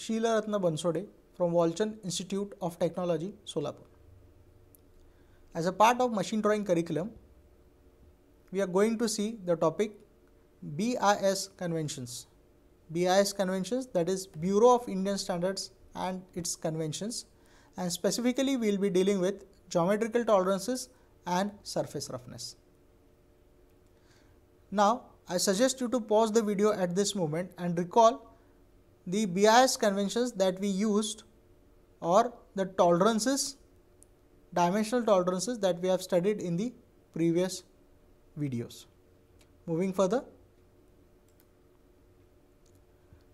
Sheila Ratna Bansode from Walchan Institute of Technology, Solapur. As a part of machine drawing curriculum, we are going to see the topic BIS conventions. BIS conventions that is Bureau of Indian Standards and its conventions and specifically we will be dealing with geometrical tolerances and surface roughness. Now I suggest you to pause the video at this moment and recall the BIS conventions that we used or the tolerances, dimensional tolerances that we have studied in the previous videos. Moving further,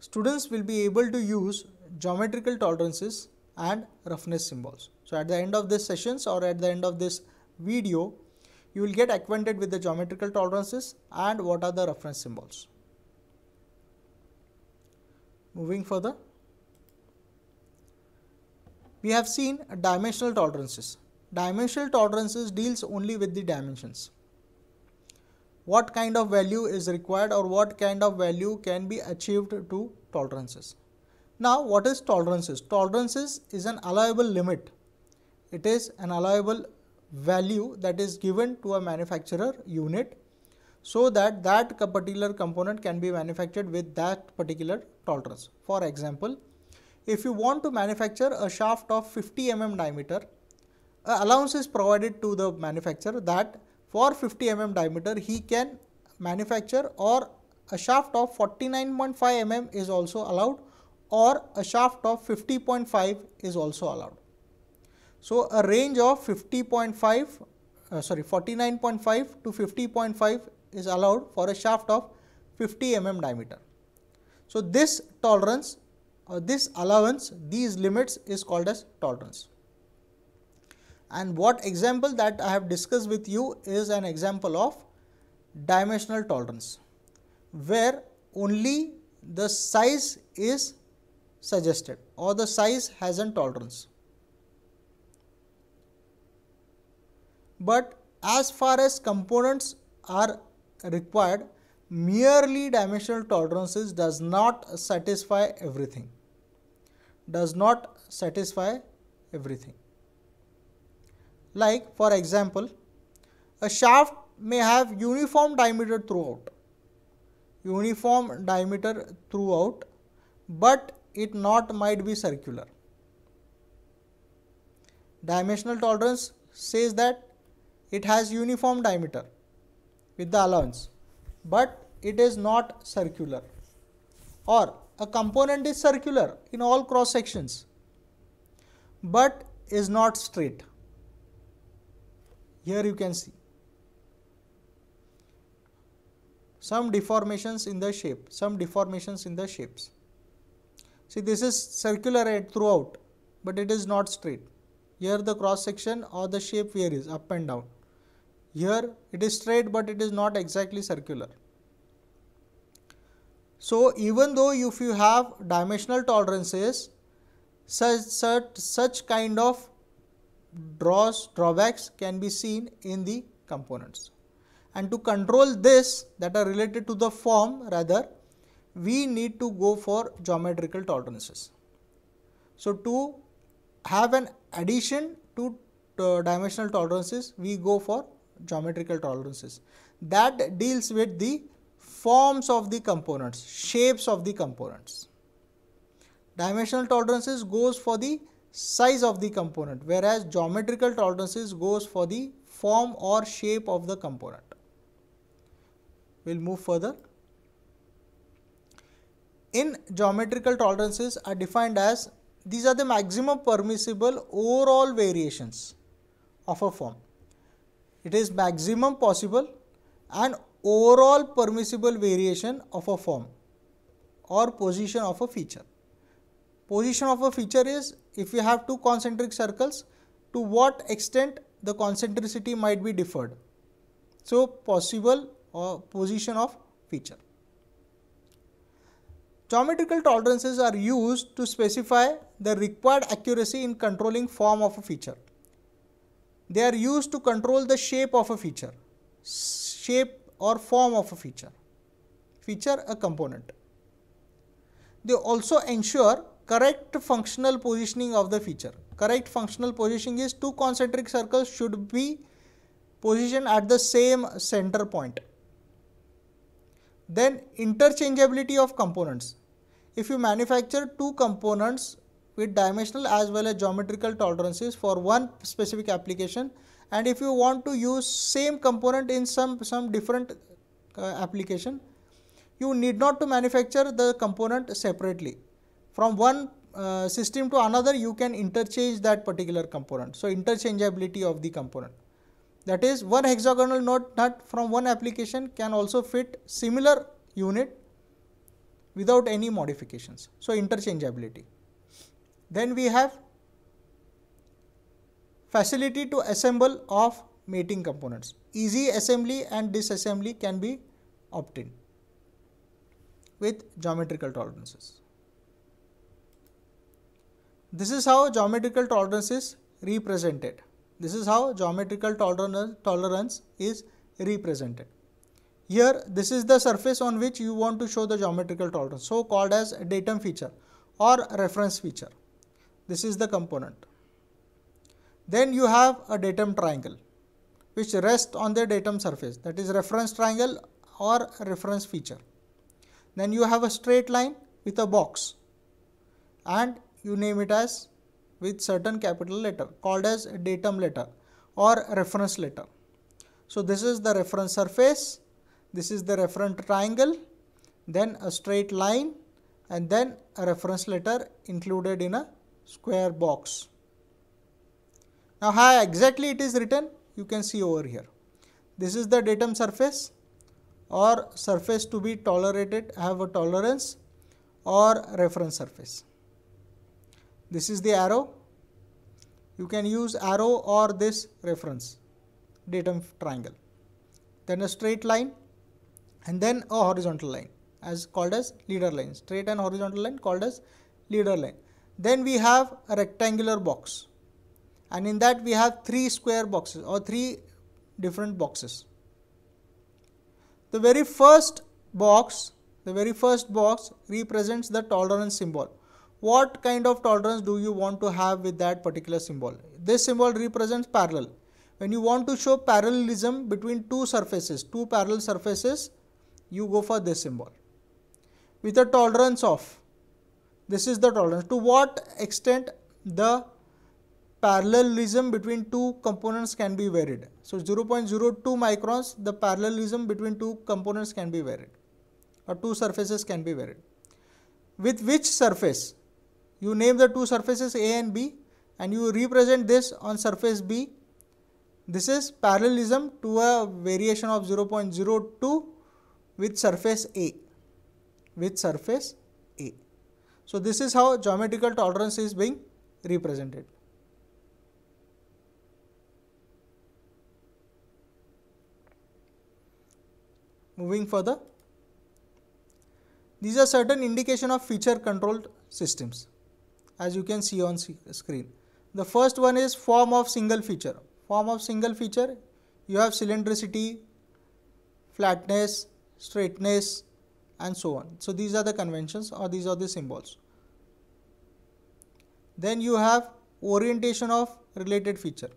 students will be able to use geometrical tolerances and roughness symbols. So, at the end of this sessions or at the end of this video, you will get acquainted with the geometrical tolerances and what are the reference symbols. Moving further, we have seen dimensional tolerances. Dimensional tolerances deals only with the dimensions. What kind of value is required or what kind of value can be achieved to tolerances. Now what is tolerances? Tolerances is an allowable limit. It is an allowable value that is given to a manufacturer unit so that that particular component can be manufactured with that particular tolerance. For example, if you want to manufacture a shaft of 50 mm diameter, allowance is provided to the manufacturer that for 50 mm diameter he can manufacture or a shaft of 49.5 mm is also allowed or a shaft of 50.5 is also allowed. So a range of 50.5 uh, sorry 49.5 to 50.5 is allowed for a shaft of 50 mm diameter. So, this tolerance or uh, this allowance, these limits is called as tolerance. And what example that I have discussed with you is an example of dimensional tolerance, where only the size is suggested or the size has an tolerance. But as far as components are required merely dimensional tolerances does not satisfy everything does not satisfy everything like for example a shaft may have uniform diameter throughout uniform diameter throughout but it not might be circular dimensional tolerance says that it has uniform diameter with the allowance but it is not circular or a component is circular in all cross sections but is not straight. Here you can see some deformations in the shape, some deformations in the shapes. See this is circular throughout but it is not straight. Here the cross section or the shape varies up and down. Here it is straight but it is not exactly circular. So even though if you have dimensional tolerances, such, such, such kind of draws drawbacks can be seen in the components. And to control this that are related to the form rather, we need to go for geometrical tolerances. So to have an addition to uh, dimensional tolerances, we go for geometrical tolerances that deals with the forms of the components, shapes of the components. Dimensional tolerances goes for the size of the component whereas geometrical tolerances goes for the form or shape of the component. We will move further. In geometrical tolerances are defined as these are the maximum permissible overall variations of a form. It is maximum possible and overall permissible variation of a form or position of a feature. Position of a feature is if you have two concentric circles to what extent the concentricity might be differed. So, possible or position of feature. Geometrical tolerances are used to specify the required accuracy in controlling form of a feature. They are used to control the shape of a feature, shape or form of a feature, feature a component. They also ensure correct functional positioning of the feature. Correct functional positioning is two concentric circles should be positioned at the same center point. Then interchangeability of components. If you manufacture two components with dimensional as well as geometrical tolerances for one specific application and if you want to use same component in some some different uh, application you need not to manufacture the component separately from one uh, system to another you can interchange that particular component so interchangeability of the component that is one hexagonal nut, nut from one application can also fit similar unit without any modifications so interchangeability then we have facility to assemble of mating components. Easy assembly and disassembly can be obtained with geometrical tolerances. This is how geometrical tolerance is represented. This is how geometrical tolerance is represented. Here, this is the surface on which you want to show the geometrical tolerance, so called as datum feature or reference feature. This is the component. Then you have a datum triangle which rests on the datum surface that is reference triangle or reference feature. Then you have a straight line with a box and you name it as with certain capital letter called as datum letter or reference letter. So this is the reference surface, this is the reference triangle, then a straight line and then a reference letter included in a square box. Now, how exactly it is written you can see over here. This is the datum surface or surface to be tolerated have a tolerance or reference surface. This is the arrow. You can use arrow or this reference datum triangle. Then a straight line and then a horizontal line as called as leader line. Straight and horizontal line called as leader line. Then we have a rectangular box and in that we have three square boxes or three different boxes. The very first box, the very first box represents the tolerance symbol. What kind of tolerance do you want to have with that particular symbol? This symbol represents parallel. When you want to show parallelism between two surfaces, two parallel surfaces, you go for this symbol with a tolerance of this is the tolerance. To what extent the parallelism between two components can be varied. So 0.02 microns, the parallelism between two components can be varied or two surfaces can be varied. With which surface? You name the two surfaces A and B and you represent this on surface B. This is parallelism to a variation of 0.02 with surface A, with surface so, this is how geometrical tolerance is being represented. Moving further, these are certain indication of feature controlled systems as you can see on screen. The first one is form of single feature. Form of single feature, you have cylindricity, flatness, straightness, and so on. So these are the conventions or these are the symbols. Then you have orientation of related feature.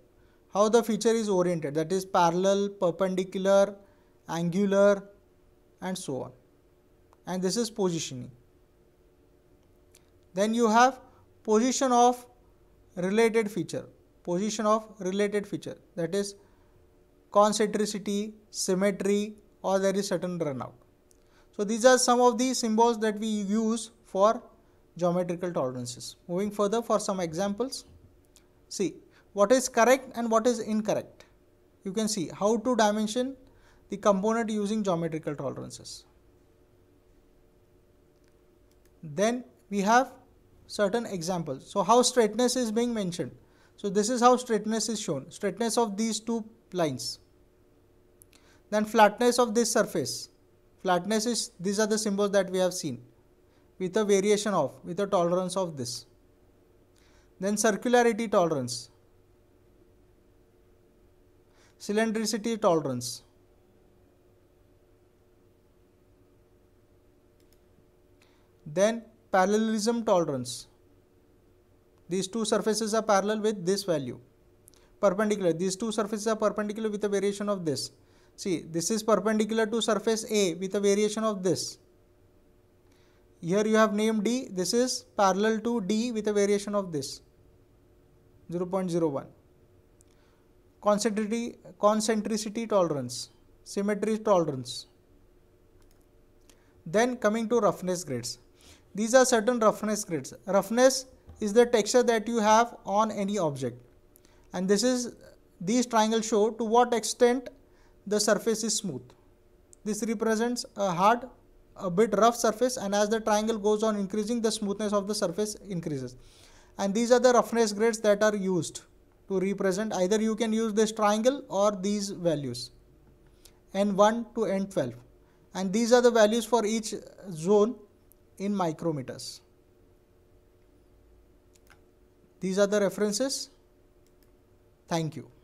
How the feature is oriented that is parallel, perpendicular, angular and so on. And this is positioning. Then you have position of related feature, position of related feature that is concentricity, symmetry or there is certain runout. So these are some of the symbols that we use for geometrical tolerances. Moving further for some examples. See what is correct and what is incorrect. You can see how to dimension the component using geometrical tolerances. Then we have certain examples. So how straightness is being mentioned. So this is how straightness is shown. Straightness of these two lines. Then flatness of this surface. Flatness is, these are the symbols that we have seen with a variation of, with a tolerance of this. Then circularity tolerance, cylindricity tolerance. Then parallelism tolerance. These two surfaces are parallel with this value. Perpendicular. These two surfaces are perpendicular with a variation of this. See, this is perpendicular to surface A with a variation of this. Here you have named D, this is parallel to D with a variation of this, 0.01. Concentricity, concentricity tolerance, symmetry tolerance. Then coming to roughness grades. These are certain roughness grades. Roughness is the texture that you have on any object and this is these triangles show to what extent the surface is smooth. This represents a hard, a bit rough surface and as the triangle goes on increasing, the smoothness of the surface increases. And these are the roughness grades that are used to represent. Either you can use this triangle or these values, N1 to N12. And these are the values for each zone in micrometers. These are the references. Thank you.